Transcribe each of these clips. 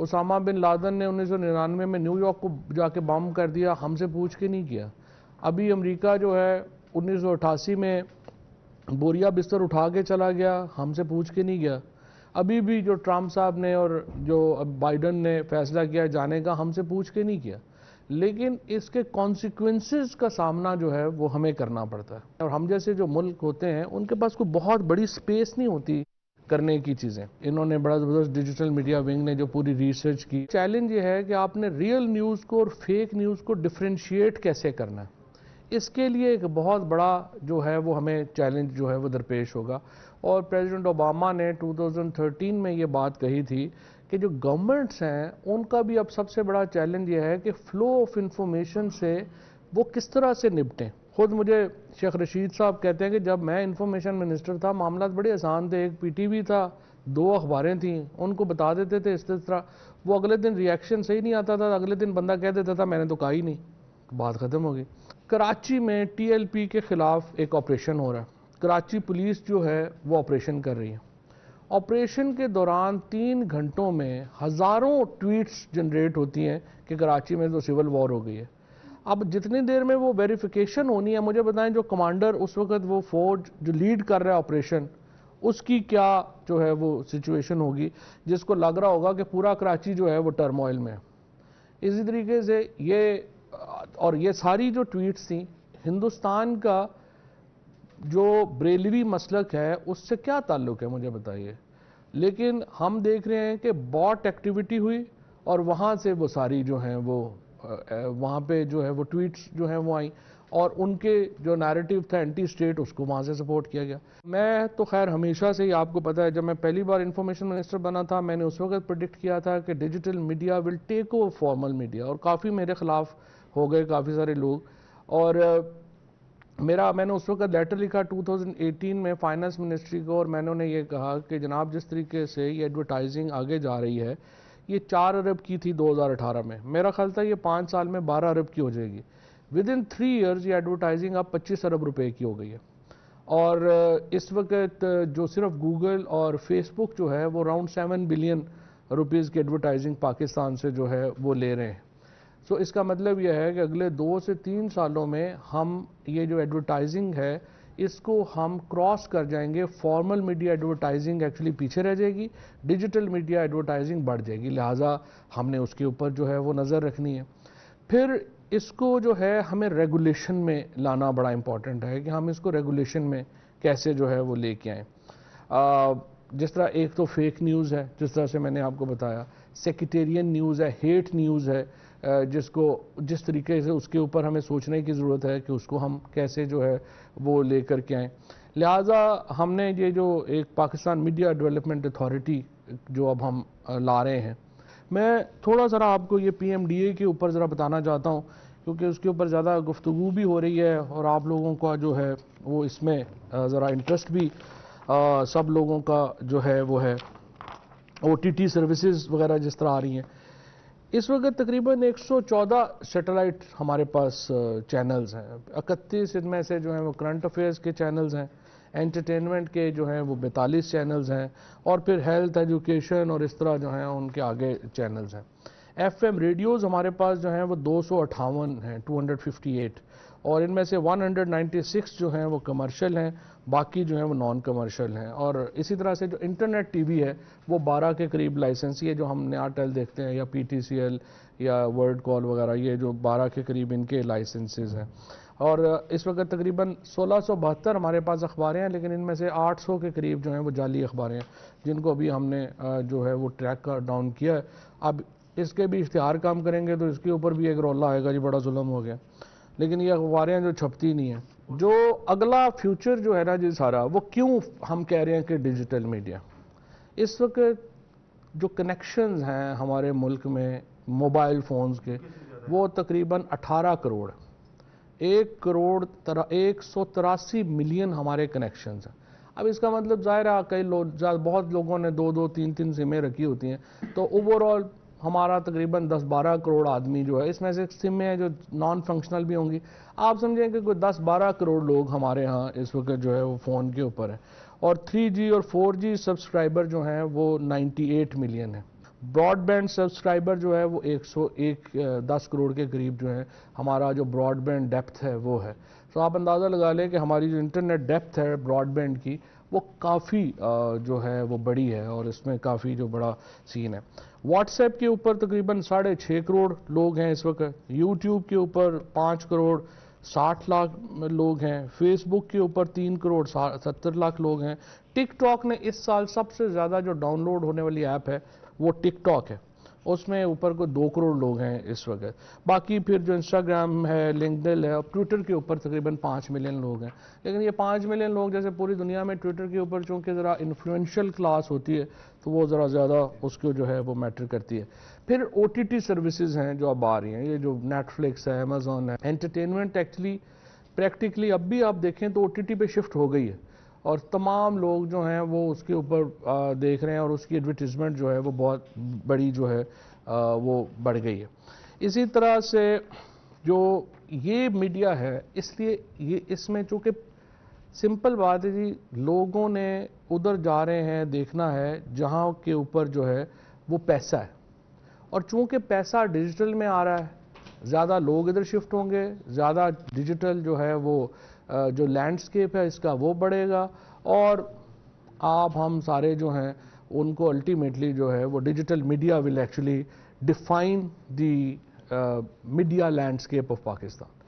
उसामा बिन Laden ने निन्यानवे में न्यूयॉर्क को जाके बम कर दिया हमसे पूछ के नहीं किया अभी अमेरिका जो है 1988 में बोरिया बिस्तर उठा के चला गया हमसे पूछ के नहीं गया अभी भी जो ट्रंप साहब ने और जो बाइडन ने फैसला किया जाने का हमसे पूछ के नहीं किया लेकिन इसके कॉन्सिक्वेंसेस का सामना जो है वो हमें करना पड़ता है और हम जैसे जो मुल्क होते हैं उनके पास कोई बहुत बड़ी स्पेस नहीं होती करने की चीज़ें इन्होंने बड़ा ज़बरदस्त डिजिटल मीडिया विंग ने जो पूरी रिसर्च की चैलेंज ये है कि आपने रियल न्यूज़ को और फेक न्यूज़ को डिफ्रेंशिएट कैसे करना है इसके लिए एक बहुत बड़ा जो है वो हमें चैलेंज जो है वो दरपेश होगा और प्रेसिडेंट ओबामा ने 2013 में ये बात कही थी कि जो गवर्नमेंट्स हैं उनका भी अब सबसे बड़ा चैलेंज ये है कि फ़्लो ऑफ इंफॉर्मेशन से वो किस तरह से निपटें ख़ुद मुझे शेख रशीद साहब कहते हैं कि जब मैं इंफॉर्मेशन मिनिस्टर था मामला बड़े आसान थे एक पीटीवी था दो अखबारें थीं उनको बता देते थे इस तरह वो अगले दिन रिएक्शन सही नहीं आता था अगले दिन बंदा कह देता था मैंने तो कहा ही नहीं बात ख़त्म हो गई कराची में पी के ख़िलाफ़ एक ऑपरेशन हो रहा है कराची पुलिस जो है वो ऑपरेशन कर रही है ऑपरेशन के दौरान तीन घंटों में हज़ारों ट्वीट्स जनरेट होती हैं कि कराची में तो सिविल वॉर हो गई है अब जितनी देर में वो वेरिफिकेशन होनी है मुझे बताएं जो कमांडर उस वक्त वो फौज जो लीड कर रहा है ऑपरेशन उसकी क्या जो है वो सिचुएशन होगी जिसको लग रहा होगा कि पूरा कराची जो है वो टर्मोइल में है इसी तरीके से ये और ये सारी जो ट्वीट्स थी हिंदुस्तान का जो ब्रेलवी मसलक है उससे क्या ताल्लुक़ है मुझे बताइए लेकिन हम देख रहे हैं कि बॉट एक्टिविटी हुई और वहाँ से वो सारी जो हैं वो वहाँ पे जो है वो ट्वीट्स जो हैं वो आई और उनके जो नैरेटिव था एंटी स्टेट उसको वहाँ से सपोर्ट किया गया मैं तो खैर हमेशा से ही आपको पता है जब मैं पहली बार इंफॉर्मेशन मिनिस्टर बना था मैंने उस वक्त प्रोडिक्ट किया था कि digital media will take over formal media और काफ़ी मेरे ख़िलाफ़ हो गए काफ़ी सारे लोग और मेरा मैंने उस वक्त लेटर लिखा 2018 में फाइनेंस मिनिस्ट्री को और मैंने उन्हें ये कहा कि जनाब जिस तरीके से ये एडवर्टाइजिंग आगे जा रही है ये चार अरब की थी 2018 में मेरा ख्याल था ये पाँच साल में बारह अरब की हो जाएगी विद इन थ्री ईयर्स ये एडवर्टाइजिंग अब पच्चीस अरब रुपए की हो गई है और इस वक्त जो सिर्फ गूगल और फेसबुक जो है वो राउंड सेवन बिलियन रुपीज़ की एडवर्टाइजिंग पाकिस्तान से जो है वो ले रहे हैं सो so, इसका मतलब यह है कि अगले दो से तीन सालों में हम ये जो एडवर्टाइजिंग है इसको हम क्रॉस कर जाएंगे फॉर्मल मीडिया एडवर्टाइजिंग एक्चुअली पीछे रह जाएगी डिजिटल मीडिया एडवर्टाइजिंग बढ़ जाएगी लिहाजा हमने उसके ऊपर जो है वो नज़र रखनी है फिर इसको जो है हमें रेगुलेशन में लाना बड़ा इम्पॉर्टेंट है कि हम इसको रेगुलेशन में कैसे जो है वो लेके आएँ जिस तरह एक तो फेक न्यूज़ है जिस तरह से मैंने आपको बताया सेक्रेटेरियन न्यूज़ है हेट न्यूज़ है जिसको जिस तरीके से उसके ऊपर हमें सोचने की ज़रूरत है कि उसको हम कैसे जो है वो ले कर के आएँ लिहाजा हमने ये जो एक पाकिस्तान मीडिया डेवलपमेंट अथॉरिटी जो अब हम ला रहे हैं मैं थोड़ा ज़रा आपको ये ए के ऊपर ज़रा बताना चाहता हूँ क्योंकि उसके ऊपर ज़्यादा गुफ्तु भी हो रही है और आप लोगों का जो है वो इसमें ज़रा इंटरेस्ट भी आ, सब लोगों का जो है वो है ओ टी सर्विसेज वगैरह जिस तरह आ रही हैं इस वक्त तकरीबन 114 सैटेलाइट हमारे पास चैनल्स हैं इकतीस इनमें से जो हैं वो करंट अफेयर्स के चैनल्स हैं एंटरटेनमेंट के जो हैं वो बैतालीस चैनल्स हैं और फिर हेल्थ एजुकेशन और इस तरह जो हैं उनके आगे चैनल्स हैं एफ एम रेडियोज़ हमारे पास जो हैं वो दो सौ अठावन हैं टू हंड्रेड फिफ्टी एट और इनमें से 196 जो हैं वो कमर्शियल हैं बाकी जो हैं वो नॉन कमर्शियल हैं और इसी तरह से जो इंटरनेट टीवी है वो 12 के करीब लाइसेंसी है जो हम नया टेल देखते हैं या पीटीसीएल या वर्ल्ड कॉल वगैरह ये जो 12 के करीब इनके लाइसेंसेज हैं और इस वक्त तकरीबन सोलह हमारे पास अखबारें हैं लेकिन इनमें से 800 के करीब जो हैं वो जाली अखबारें हैं जिनको अभी हमने जो है वो ट्रैक कर डाउन किया है अब इसके भी इश्तहार काम करेंगे तो इसके ऊपर भी एक रोला आएगा जी बड़ा जुलम हो गया लेकिन ये अखबारें जो छपती नहीं हैं जो अगला फ्यूचर जो है ना जी सारा वो क्यों हम कह रहे हैं कि डिजिटल मीडिया इस वक्त जो कनेक्शंस हैं हमारे मुल्क में मोबाइल फ़ोन्स के वो तकरीबन 18 करोड़ एक करोड़ तरह एक सौ मिलियन हमारे कनेक्शन हैं अब इसका मतलब ज़ाहिर है कई लोग बहुत लोगों ने दो दो तीन तीन सिमें रखी होती हैं तो ओवरऑल हमारा तकरीबन 10-12 करोड़ आदमी जो है इसमें से सिमें हैं जो नॉन फंक्शनल भी होंगी आप समझें कि कोई 10-12 करोड़ लोग हमारे यहाँ इस वक्त जो है वो फ़ोन के ऊपर है और 3G और 4G सब्सक्राइबर जो हैं वो 98 मिलियन है ब्रॉडबैंड सब्सक्राइबर जो है वो 101 10 करोड़ के करीब जो है हमारा जो ब्रॉडबैंड डेप्थ है वो है तो आप अंदाज़ा लगा लें कि हमारी जो इंटरनेट डेप्थ है ब्रॉडबैंड की वो काफ़ी जो है वो बड़ी है और इसमें काफ़ी जो बड़ा सीन है व्हाट्सएप के ऊपर तकरीबन साढ़े छः करोड़ लोग हैं इस वक्त यूट्यूब के ऊपर पाँच करोड़ साठ लाख लोग हैं फेसबुक के ऊपर तीन करोड़ सत्तर लाख लोग हैं टिकटॉक ने इस साल सबसे ज़्यादा जो डाउनलोड होने वाली ऐप है वो टिकटॉक है उसमें ऊपर को दो करोड़ लोग हैं इस वक्त बाकी फिर जो इंस्टाग्राम है लिंकडल है और ट्विटर के ऊपर तकरीबन पाँच मिलियन लोग हैं लेकिन ये पाँच मिलियन लोग जैसे पूरी दुनिया में ट्विटर के ऊपर चूँकि ज़रा इन्फ्लुएंशियल क्लास होती है तो वो ज़रा ज़्यादा उसको जो है वो मैटर करती है फिर ओ टी टी सर्विसज़ हैं जो अब आ रही हैं ये जो नेटफ्लिक्स है अमेज़ोन है एंटरटेनमेंट एक्चुअली प्रैक्टिकली अब भी आप देखें तो ओ टी टी पे शिफ्ट हो गई है और तमाम लोग जो हैं वो उसके ऊपर देख रहे हैं और उसकी एडवर्टीज़मेंट जो है वो बहुत बड़ी जो है वो बढ़ गई है इसी तरह से जो ये मीडिया है इसलिए ये इसमें चूँकि सिंपल बात है जी लोगों ने उधर जा रहे हैं देखना है जहाँ के ऊपर जो है वो पैसा है और चूँकि पैसा डिजिटल में आ रहा है ज़्यादा लोग इधर शिफ्ट होंगे ज़्यादा डिजिटल जो है वो जो लैंडस्केप है इसका वो बढ़ेगा और आप हम सारे जो हैं उनको अल्टीमेटली जो है वो digital media will actually define the media landscape of Pakistan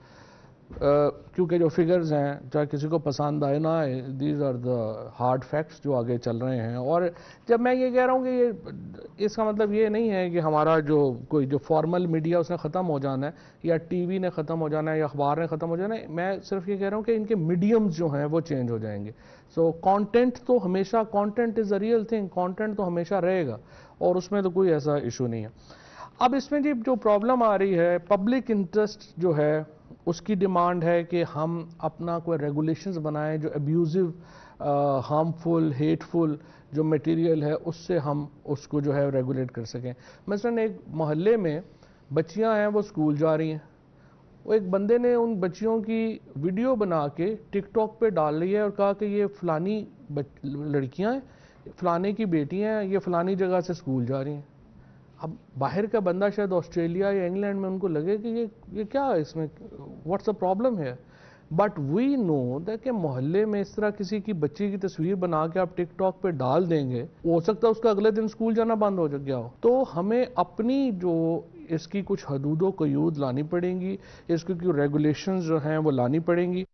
क्योंकि जो फिगर्स हैं चाहे किसी को पसंद आए ना आए these are the hard facts जो आगे चल रहे हैं और जब मैं ये कह रहा हूँ कि ये इसका मतलब ये नहीं है कि हमारा जो कोई जो फॉर्मल मीडिया उसने ख़त्म हो जाना है या टीवी ने ख़त्म हो जाना है या अखबार ने ख़त्म हो जाना है मैं सिर्फ ये कह रहा हूँ कि इनके मीडियम्स जो हैं वो चेंज हो जाएंगे सो so, कॉन्टेंट तो हमेशा content is a real thing content तो हमेशा रहेगा और उसमें तो कोई ऐसा इशू नहीं है अब इसमें जी जो प्रॉब्लम आ रही है पब्लिक इंटरेस्ट जो है उसकी डिमांड है कि हम अपना कोई रेगुलेशंस बनाएं जो एब्यूज़िव हार्मफुल हेटफुल जो मटेरियल है उससे हम उसको जो है रेगुलेट कर सकें मसलन एक मोहल्ले में बच्चियां हैं वो स्कूल जा रही हैं वो एक बंदे ने उन बच्चियों की वीडियो बना के टिकटॉक पे डाल ली है और कहा कि ये फ़लानी लड़कियां हैं फ़लाने की बेटियां हैं ये फ़लानी जगह से स्कूल जा रही हैं अब बाहर का बंदा शायद ऑस्ट्रेलिया या इंग्लैंड में उनको लगे कि ये ये क्या है इसमें व्हाट्स अ प्रॉब्लम है बट वी नो दैट कि मोहल्ले में इस तरह किसी की बच्ची की तस्वीर बना के आप टिकटॉक पे डाल देंगे हो सकता है उसका अगले दिन स्कूल जाना बंद हो गया हो तो हमें अपनी जो इसकी कुछ हदूदों को यूद लानी पड़ेंगी इसकी रेगुलेशन जो हैं वो लानी पड़ेंगी